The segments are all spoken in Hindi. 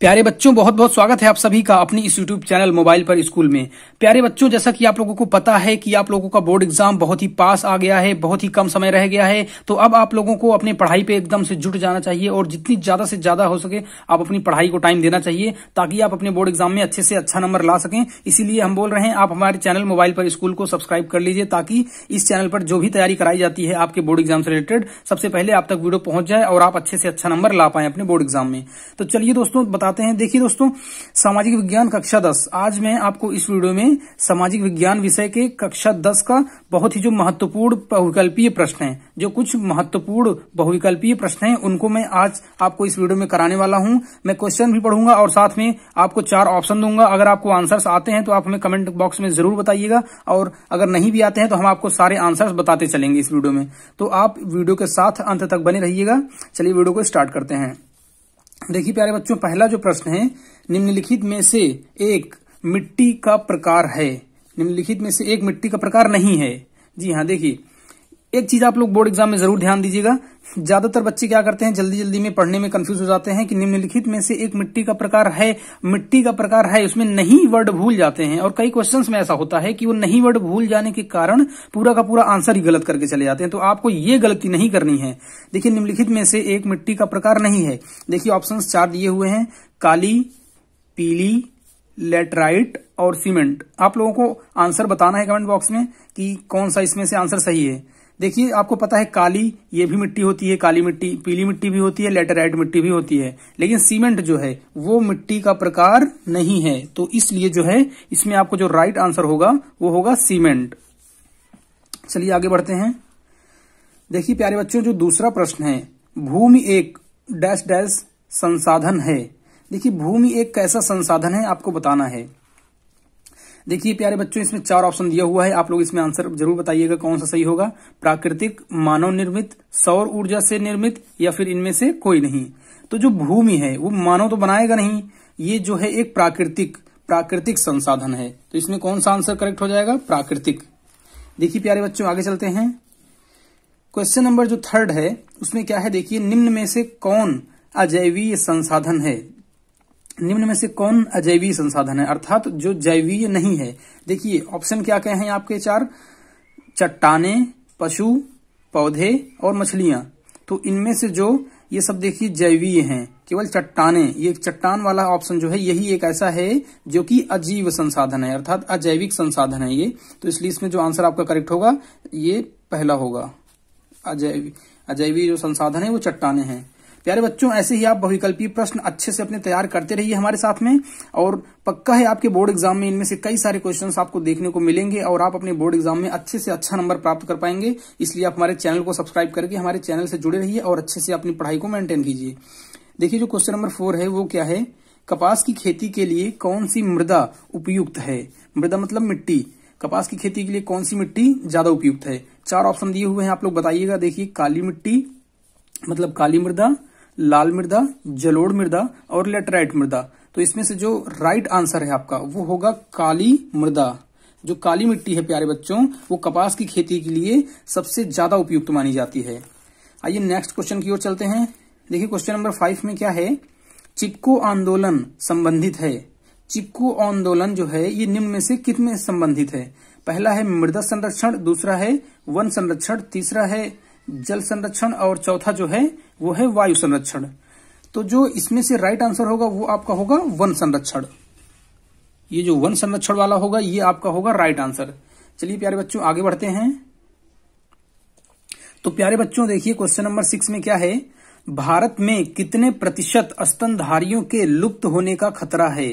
प्यारे बच्चों बहुत बहुत स्वागत है आप सभी का अपनी इस यूट्यूब चैनल मोबाइल पर स्कूल में प्यारे बच्चों जैसा कि आप लोगों को पता है कि आप लोगों का बोर्ड एग्जाम बहुत ही पास आ गया है बहुत ही कम समय रह गया है तो अब आप लोगों को अपनी पढ़ाई पे एकदम से जुट जाना चाहिए और जितनी ज्यादा से ज्यादा हो सके आप अपनी पढ़ाई को टाइम देना चाहिए ताकि आप अपने बोर्ड एग्जाम में अच्छे से अच्छा नंबर ला सकें इसीलिए हम बोल रहे हैं आप हमारे चैनल मोबाइल पर स्कूल को सब्सक्राइब कर लीजिए ताकि इस चैनल पर जो भी तैयारी कराई जाती है आपके बोर्ड एग्जाम से रिलेटेड सबसे पहले आप तक वीडियो पहुंच जाए और आप अच्छे से अच्छा नंबर ला पाए अपने बोर्ड एग्जाम में तो चलिए दोस्तों बताते हैं देखिए दोस्तों सामाजिक विज्ञान कक्षा दस आज मैं आपको इस वीडियो में सामाजिक विज्ञान विषय के कक्षा दस का बहुत ही जो महत्वपूर्ण बहुविकल्पीय प्रश्न है जो कुछ महत्वपूर्ण बहुविकल्पीय प्रश्न है उनको मैं आज आपको इस वीडियो में कराने वाला हूँ मैं क्वेश्चन भी पढ़ूंगा और साथ में आपको चार ऑप्शन दूंगा अगर आपको आंसर्स आते हैं तो आप हमें कमेंट बॉक्स में जरूर बताइएगा और अगर नहीं भी आते हैं तो हम आपको सारे आंसर्स बताते चलेंगे इस वीडियो में तो आप वीडियो के साथ अंत तक बने रहिएगा चलिए वीडियो को स्टार्ट करते हैं देखिए प्यारे बच्चों पहला जो प्रश्न है निम्नलिखित में से एक मिट्टी का प्रकार है निम्नलिखित में से एक मिट्टी का प्रकार नहीं है जी हाँ देखिए एक चीज आप लोग बोर्ड एग्जाम में जरूर ध्यान दीजिएगा ज्यादातर बच्चे क्या करते हैं जल्दी जल्दी में पढ़ने में कंफ्यूज हो जाते हैं कि निम्नलिखित में से एक मिट्टी का प्रकार है मिट्टी का प्रकार है उसमें नहीं वर्ड भूल जाते हैं और कई क्वेश्चन में ऐसा होता है कि वो नहीं वर्ड भूल जाने के कारण पूरा का पूरा आंसर ही गलत करके चले जाते हैं तो आपको ये गलती नहीं करनी है देखिये निम्नलिखित में से एक मिट्टी का प्रकार नहीं है देखिए ऑप्शन चार दिए हुए हैं काली पीली लेटराइट और सीमेंट आप लोगों को आंसर बताना है कमेंट बॉक्स में कि कौन सा इसमें से आंसर सही है देखिए आपको पता है काली ये भी मिट्टी होती है काली मिट्टी पीली मिट्टी भी होती है लेटराइट मिट्टी भी होती है लेकिन सीमेंट जो है वो मिट्टी का प्रकार नहीं है तो इसलिए जो है इसमें आपको जो राइट आंसर होगा वो होगा सीमेंट चलिए आगे बढ़ते हैं देखिए प्यारे बच्चों जो दूसरा प्रश्न है भूमि एक डैश डैश संसाधन है देखिए भूमि एक कैसा संसाधन है आपको बताना है देखिए प्यारे बच्चों इसमें चार ऑप्शन दिया हुआ है आप लोग इसमें आंसर जरूर बताइएगा कौन सा सही होगा प्राकृतिक मानव निर्मित सौर ऊर्जा से निर्मित या फिर इनमें से कोई नहीं तो जो भूमि है वो मानव तो बनाएगा नहीं ये जो है एक प्राकृतिक प्राकृतिक संसाधन है तो इसमें कौन सा आंसर करेक्ट हो जाएगा प्राकृतिक देखिए प्यारे बच्चों आगे चलते हैं क्वेश्चन नंबर जो थर्ड है उसमें क्या है देखिए निम्न में से कौन अजैवीय संसाधन है निम्न में से कौन अजैवीय संसाधन है अर्थात जो जैवीय नहीं है देखिए ऑप्शन क्या क्या हैं आपके चार चट्टाने पशु पौधे और मछलियां तो इनमें से जो ये सब देखिए जैवीय हैं केवल चट्टाने ये चट्टान वाला ऑप्शन जो है यही एक ऐसा है जो कि अजीव संसाधन है अर्थात अजैविक संसाधन है ये तो इसलिए इसमें जो आंसर आपका करेक्ट होगा ये पहला होगा अजैविक अजैवी जो संसाधन है वो चट्टाने हैं प्यारे बच्चों ऐसे ही आप बहुविकल्पीय प्रश्न अच्छे से अपने तैयार करते रहिए हमारे साथ में और पक्का है आपके बोर्ड एग्जाम में इनमें से कई सारे क्वेश्चन आपको देखने को मिलेंगे और आप अपने बोर्ड एग्जाम में अच्छे से अच्छा नंबर प्राप्त कर पाएंगे इसलिए आप हमारे चैनल को सब्सक्राइब करके हमारे चैनल से जुड़े रहिए और अच्छे से अपनी पढ़ाई को मेंटेन कीजिए देखिए जो क्वेश्चन नंबर फोर है वो क्या है कपास की खेती के लिए कौन सी मृदा उपयुक्त है मृदा मतलब मिट्टी कपास की खेती के लिए कौन सी मिट्टी ज्यादा उपयुक्त है चार ऑप्शन दिए हुए हैं आप लोग बताइएगा देखिए काली मिट्टी मतलब काली मृदा लाल मृदा जलोड़ मृदा और लेटराइट मृदा तो इसमें से जो राइट आंसर है आपका वो होगा काली मृदा जो काली मिट्टी है प्यारे बच्चों वो कपास की खेती के लिए सबसे ज्यादा उपयुक्त मानी जाती है आइए नेक्स्ट क्वेश्चन की ओर चलते हैं देखिए क्वेश्चन नंबर फाइव में क्या है चिपको आंदोलन संबंधित है चिपको आंदोलन जो है ये निम्न में से कितने संबंधित है पहला है मृदा संरक्षण दूसरा है वन संरक्षण तीसरा है जल संरक्षण और चौथा जो है वो है वायु संरक्षण तो जो इसमें से राइट आंसर होगा वो आपका होगा वन संरक्षण ये जो वन संरक्षण वाला होगा ये आपका होगा राइट आंसर चलिए प्यारे बच्चों आगे बढ़ते हैं तो प्यारे बच्चों देखिए क्वेश्चन नंबर सिक्स में क्या है भारत में कितने प्रतिशत स्तनधारियों के लुप्त होने का खतरा है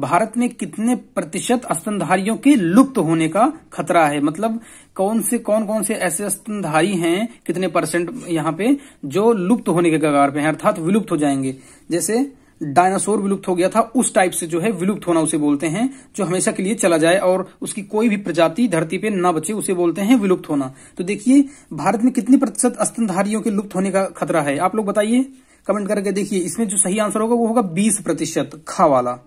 भारत में कितने प्रतिशत स्तनधारियों के लुप्त होने का खतरा है मतलब कौन से कौन कौन से ऐसे स्तनधारी हैं कितने परसेंट यहाँ पे जो लुप्त होने के कगार पे हैं अर्थात विलुप्त हो जाएंगे जैसे डायनासोर विलुप्त हो गया था उस टाइप से जो है विलुप्त होना उसे बोलते हैं जो हमेशा के लिए चला जाए और उसकी कोई भी प्रजाति धरती पे ना बचे उसे बोलते हैं विलुप्त होना तो देखिए भारत में कितने प्रतिशत स्तनधारियों के लुप्त होने का खतरा है आप लोग बताइए कमेंट करके देखिए इसमें जो सही आंसर होगा वो होगा बीस प्रतिशत खा वाला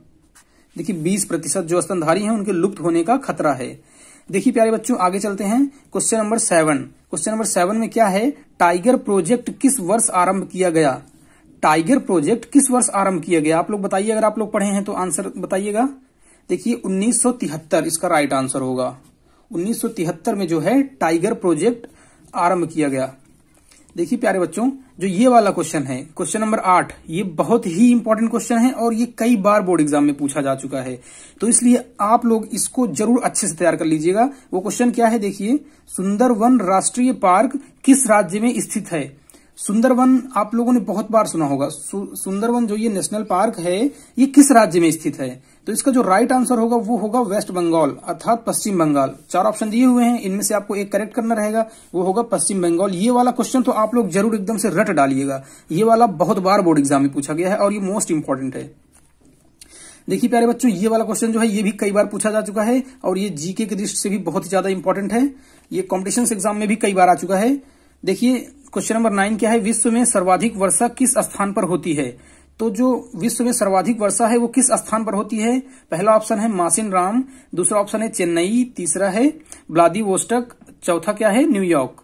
देखिए बीस प्रतिशत जो स्तनधारी हैं उनके लुप्त होने का खतरा है देखिए प्यारे बच्चों आगे चलते हैं question number seven question number seven में क्या है टाइगर प्रोजेक्ट किस वर्ष आरंभ किया गया टाइगर प्रोजेक्ट किस वर्ष आरंभ किया गया आप लोग बताइए अगर आप लोग पढ़े हैं तो आंसर बताइएगा देखिए उन्नीस इसका राइट आंसर होगा उन्नीस में जो है टाइगर प्रोजेक्ट आरंभ किया गया देखिए प्यारे बच्चों जो ये वाला क्वेश्चन है क्वेश्चन नंबर आठ ये बहुत ही इंपॉर्टेंट क्वेश्चन है और ये कई बार बोर्ड एग्जाम में पूछा जा चुका है तो इसलिए आप लोग इसको जरूर अच्छे से तैयार कर लीजिएगा वो क्वेश्चन क्या है देखिए सुंदरवन राष्ट्रीय पार्क किस राज्य में स्थित है सुंदरवन आप लोगों ने बहुत बार सुना होगा सु, सुंदरवन जो ये नेशनल पार्क है ये किस राज्य में स्थित है तो इसका जो राइट आंसर होगा वो होगा वेस्ट बंगाल अर्थात पश्चिम बंगाल चार ऑप्शन दिए हुए हैं इनमें से आपको एक करेक्ट करना रहेगा वो होगा पश्चिम बंगाल ये वाला क्वेश्चन तो आप लोग जरूर एकदम से रट डालिएगा ये वाला बहुत बार बोर्ड एग्जाम में पूछा गया है और ये मोस्ट इंपॉर्टेंट है देखिए प्यारे बच्चों ये वाला क्वेश्चन जो है ये भी कई बार पूछा जा चुका है और ये जीके की दृष्टि से भी बहुत ज्यादा इंपॉर्टेंट है ये कॉम्पिटिशन एग्जाम में भी कई बार आ चुका है देखिए क्वेश्चन नंबर नाइन क्या है विश्व में सर्वाधिक वर्षा किस स्थान पर होती है तो जो विश्व में सर्वाधिक वर्षा है वो किस स्थान पर होती है पहला ऑप्शन है मासिन राम दूसरा ऑप्शन है चेन्नई तीसरा है व्लादिवोस्टक चौथा क्या है न्यूयॉर्क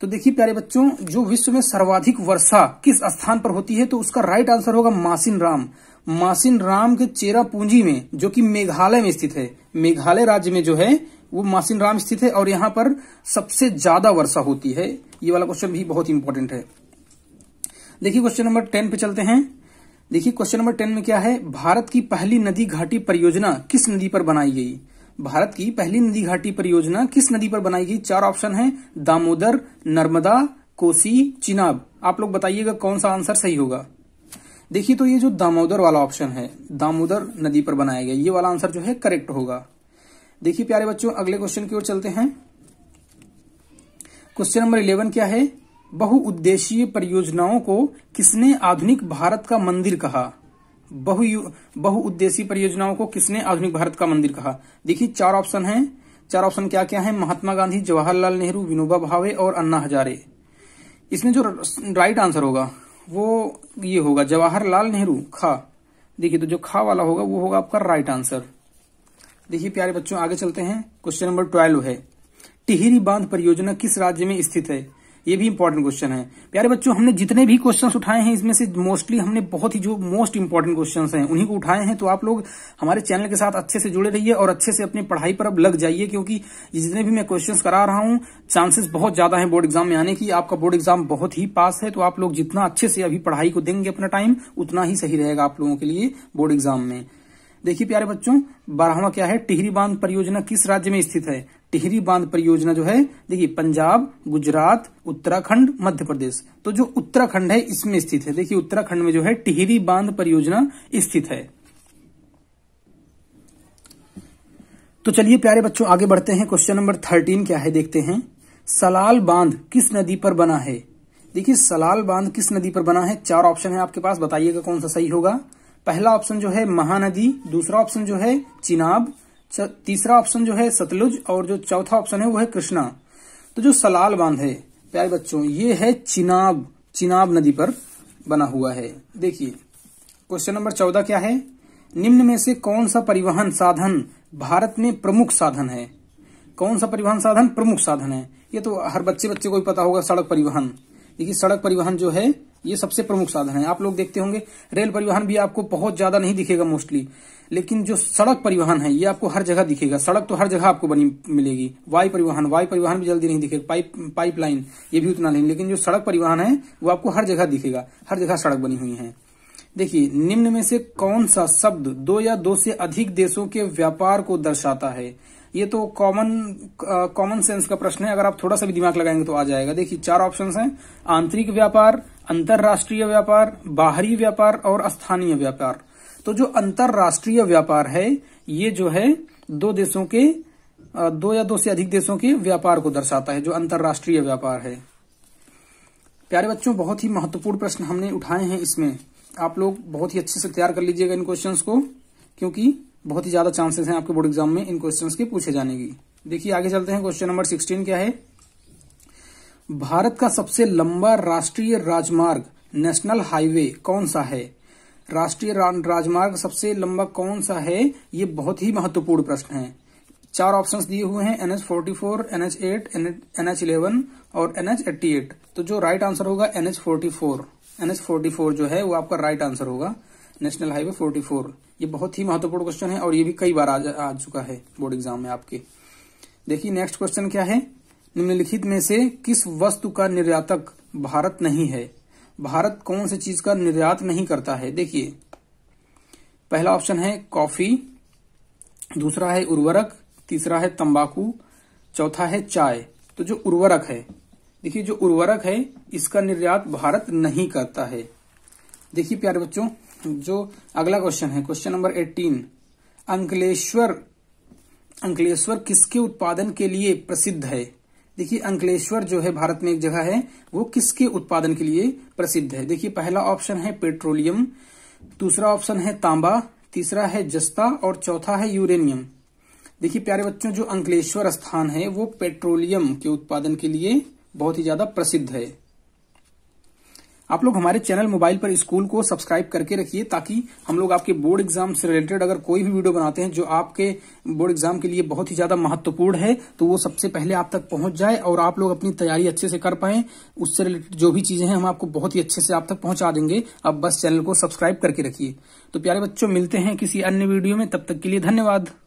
तो देखिए प्यारे बच्चों जो विश्व में सर्वाधिक वर्षा किस स्थान पर होती है तो उसका राइट आंसर होगा मासिन राम मासिन राम के चेरा पूंजी में जो कि मेघालय में स्थित है मेघालय राज्य में जो है वो मासिन राम स्थित है और यहां पर सबसे ज्यादा वर्षा होती है ये वाला क्वेश्चन भी बहुत इंपॉर्टेंट है देखिए क्वेश्चन नंबर टेन पे चलते हैं देखिए क्वेश्चन नंबर टेन में क्या है भारत की पहली नदी घाटी परियोजना किस नदी पर बनाई गई भारत की पहली नदी घाटी परियोजना किस नदी पर बनाई गई चार ऑप्शन है दामोदर नर्मदा कोसी चिनाब आप लोग बताइएगा कौन सा आंसर सही होगा देखिए तो ये जो दामोदर वाला ऑप्शन है दामोदर नदी पर बनाया गया ये वाला आंसर जो है करेक्ट होगा देखिए प्यारे बच्चों अगले क्वेश्चन की ओर चलते हैं क्वेश्चन नंबर इलेवन क्या है बहुउद्देशीय परियोजनाओं को किसने आधुनिक भारत का मंदिर कहा बहु बहुउद्देशीय परियोजनाओं को किसने आधुनिक भारत का मंदिर कहा देखिए चार ऑप्शन हैं चार ऑप्शन क्या क्या है महात्मा गांधी जवाहरलाल नेहरू विनोबा भावे और अन्ना हजारे इसमें जो राइट आंसर होगा वो ये होगा जवाहरलाल नेहरू खा देखिए तो जो खा वाला होगा वो होगा आपका राइट आंसर देखिए प्यारे बच्चों आगे चलते हैं क्वेश्चन नंबर ट्वेल्व है टिहरी बांध परियोजना किस राज्य में स्थित है ये भी इम्पोर्टेंट क्वेश्चन है प्यारे बच्चों हमने जितने भी क्वेश्चन उठाए हैं इसमें से मोस्टली हमने बहुत ही जो मोस्ट इम्पोर्टेंट क्वेश्चन हैं उन्हीं को उठाए हैं तो आप लोग हमारे चैनल के साथ अच्छे से जुड़े रहिए और अच्छे से अपनी पढ़ाई पर अब लग जाइए क्योंकि जितने भी मैं क्वेश्चन करा रहा हूँ चांसेस बहुत ज्यादा है बोर्ड एग्जाम में आने की आपका बोर्ड एग्जाम बहुत ही पास है तो आप लोग जितना अच्छे से अभी पढ़ाई को देंगे अपना टाइम उतना ही सही रहेगा आप लोगों के लिए बोर्ड एग्जाम में देखिए प्यारे बच्चों बारहवा क्या है टिहरी बांध परियोजना किस राज्य में स्थित है टिहरी बांध परियोजना जो है देखिए पंजाब गुजरात उत्तराखंड मध्य प्रदेश तो जो उत्तराखंड है इसमें स्थित है देखिए उत्तराखंड में जो है टिहरी बांध परियोजना स्थित है तो चलिए प्यारे बच्चों आगे बढ़ते हैं क्वेश्चन नंबर थर्टीन क्या है देखते हैं सलाल बांध किस नदी पर बना है देखिए सलाल बांध किस नदी पर बना है चार ऑप्शन है आपके पास बताइएगा कौन सा सही होगा पहला ऑप्शन जो है महानदी दूसरा ऑप्शन जो है चिनाब तीसरा ऑप्शन जो है सतलुज और जो चौथा ऑप्शन है वो है कृष्णा तो जो सलाल बांध है प्यारे बच्चों ये है चिनाब चिनाब नदी पर बना हुआ है देखिए क्वेश्चन नंबर चौदह क्या है निम्न में से कौन सा परिवहन साधन भारत में प्रमुख साधन है कौन सा परिवहन साधन प्रमुख साधन है ये तो हर बच्चे बच्चे को भी पता होगा सड़क परिवहन देखिए सड़क परिवहन जो है ये सबसे प्रमुख साधन है आप लोग देखते होंगे रेल परिवहन भी आपको बहुत ज्यादा नहीं दिखेगा मोस्टली लेकिन जो सड़क परिवहन है ये आपको हर जगह दिखेगा सड़क तो हर जगह आपको बनी मिलेगी वायु परिवहन वायु परिवहन भी जल्दी नहीं दिखेगा पाइप पाइपलाइन ये भी उतना नहीं लेकिन जो सड़क परिवहन है वो आपको हर जगह दिखेगा हर जगह सड़क बनी हुई है देखिए निम्न में से कौन सा शब्द दो या दो से अधिक देशों के व्यापार को दर्शाता है ये तो कॉमन कॉमन सेंस का प्रश्न है अगर आप थोड़ा सा भी दिमाग लगाएंगे तो आ जाएगा देखिए चार ऑप्शंस हैं आंतरिक व्यापार अंतर्राष्ट्रीय व्यापार बाहरी व्यापार और स्थानीय व्यापार तो जो अंतर्राष्ट्रीय व्यापार है ये जो है दो देशों के uh, दो या दो से अधिक देशों के व्यापार को दर्शाता है जो अंतर्राष्ट्रीय व्यापार है प्यारे बच्चों बहुत ही महत्वपूर्ण प्रश्न हमने उठाए हैं इसमें आप लोग बहुत ही अच्छे से तैयार कर लीजिएगा इन क्वेश्चंस को क्योंकि बहुत ही ज्यादा चांसेस हैं आपके बोर्ड एग्जाम में इन क्वेश्चंस के पूछे जाने की देखिए आगे चलते हैं क्वेश्चन नंबर सिक्सटीन क्या है भारत का सबसे लंबा राष्ट्रीय राजमार्ग नेशनल हाईवे कौन सा है राष्ट्रीय राजमार्ग सबसे लंबा कौन सा है ये बहुत ही महत्वपूर्ण प्रश्न है चार ऑप्शंस दिए हुए हैं NH forty four NH eight NH eleven और एनएच एट्टी एट तो जो राइट आंसर होगा NH forty four NH forty four जो है वो आपका राइट आंसर होगा नेशनल हाईवे फोर्टी फोर ये बहुत ही महत्वपूर्ण क्वेश्चन है और ये भी कई बार आ, आ चुका है बोर्ड एग्जाम में आपके देखिए नेक्स्ट क्वेश्चन क्या है निम्नलिखित में से किस वस्तु का निर्यातक भारत नहीं है भारत कौन से चीज का निर्यात नहीं करता है देखिए पहला ऑप्शन है कॉफी दूसरा है उर्वरक तीसरा है तंबाकू चौथा है चाय तो जो उर्वरक है देखिए जो उर्वरक है इसका निर्यात भारत नहीं करता है देखिए प्यारे बच्चों जो अगला क्वेश्चन है question number eighteen Ankleshwar Ankleshwar किसके उत्पादन के लिए प्रसिद्ध है देखिए अंकलेश्वर जो है भारत में एक जगह है वो किसके उत्पादन के लिए प्रसिद्ध है देखिए पहला ऑप्शन है पेट्रोलियम दूसरा ऑप्शन है तांबा तीसरा है जस्ता और चौथा है यूरेनियम देखिए प्यारे बच्चों जो अंकलेश्वर स्थान है वो पेट्रोलियम के उत्पादन के लिए बहुत ही ज्यादा प्रसिद्ध है आप लोग हमारे चैनल मोबाइल पर स्कूल को सब्सक्राइब करके रखिए ताकि हम लोग आपके बोर्ड एग्जाम से रिलेटेड अगर कोई भी वीडियो बनाते हैं जो आपके बोर्ड एग्जाम के लिए बहुत ही ज्यादा महत्वपूर्ण है तो वो सबसे पहले आप तक पहुंच जाए और आप लोग अपनी तैयारी अच्छे से कर पाए उससे रिलेटेड जो भी चीजें हैं हम आपको बहुत ही अच्छे से आप तक पहुंचा देंगे अब बस चैनल को सब्सक्राइब करके रखिये तो प्यारे बच्चों मिलते हैं किसी अन्य वीडियो में तब तक के लिए धन्यवाद